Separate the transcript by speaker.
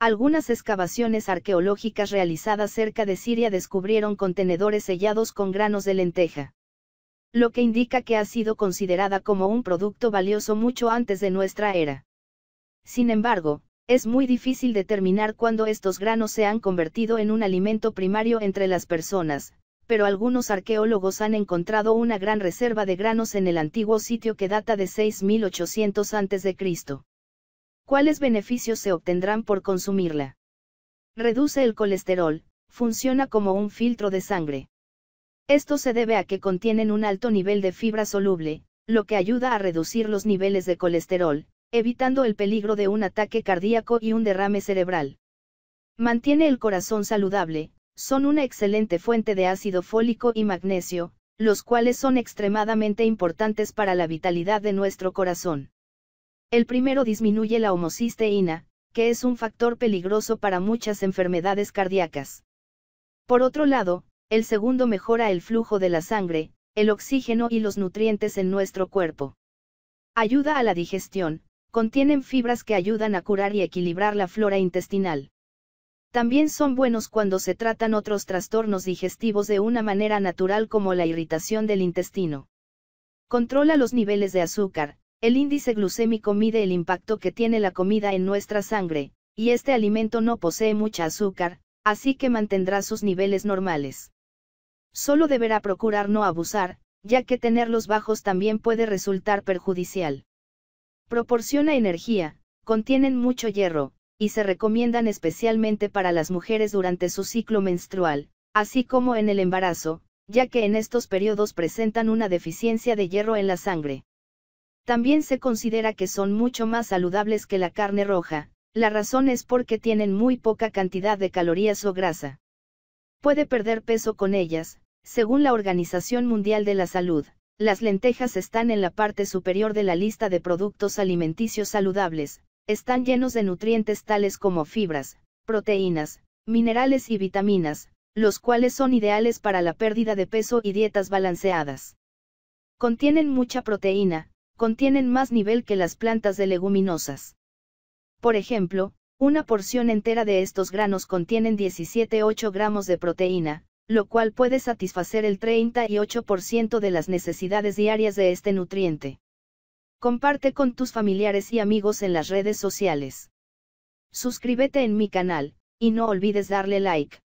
Speaker 1: Algunas excavaciones arqueológicas realizadas cerca de Siria descubrieron contenedores sellados con granos de lenteja. Lo que indica que ha sido considerada como un producto valioso mucho antes de nuestra era. Sin embargo, es muy difícil determinar cuándo estos granos se han convertido en un alimento primario entre las personas, pero algunos arqueólogos han encontrado una gran reserva de granos en el antiguo sitio que data de 6800 a.C. ¿Cuáles beneficios se obtendrán por consumirla? Reduce el colesterol, funciona como un filtro de sangre. Esto se debe a que contienen un alto nivel de fibra soluble, lo que ayuda a reducir los niveles de colesterol, evitando el peligro de un ataque cardíaco y un derrame cerebral. Mantiene el corazón saludable, son una excelente fuente de ácido fólico y magnesio, los cuales son extremadamente importantes para la vitalidad de nuestro corazón. El primero disminuye la homocisteína, que es un factor peligroso para muchas enfermedades cardíacas. Por otro lado, el segundo mejora el flujo de la sangre, el oxígeno y los nutrientes en nuestro cuerpo. Ayuda a la digestión, contienen fibras que ayudan a curar y equilibrar la flora intestinal. También son buenos cuando se tratan otros trastornos digestivos de una manera natural como la irritación del intestino. Controla los niveles de azúcar, el índice glucémico mide el impacto que tiene la comida en nuestra sangre, y este alimento no posee mucha azúcar, así que mantendrá sus niveles normales. Solo deberá procurar no abusar, ya que tenerlos bajos también puede resultar perjudicial. Proporciona energía, contienen mucho hierro, y se recomiendan especialmente para las mujeres durante su ciclo menstrual, así como en el embarazo, ya que en estos periodos presentan una deficiencia de hierro en la sangre. También se considera que son mucho más saludables que la carne roja, la razón es porque tienen muy poca cantidad de calorías o grasa. Puede perder peso con ellas, según la Organización Mundial de la Salud, las lentejas están en la parte superior de la lista de productos alimenticios saludables, están llenos de nutrientes tales como fibras, proteínas, minerales y vitaminas, los cuales son ideales para la pérdida de peso y dietas balanceadas. Contienen mucha proteína, contienen más nivel que las plantas de leguminosas. Por ejemplo, una porción entera de estos granos contienen 17,8 gramos de proteína, lo cual puede satisfacer el 38% de las necesidades diarias de este nutriente. Comparte con tus familiares y amigos en las redes sociales. Suscríbete en mi canal, y no olvides darle like.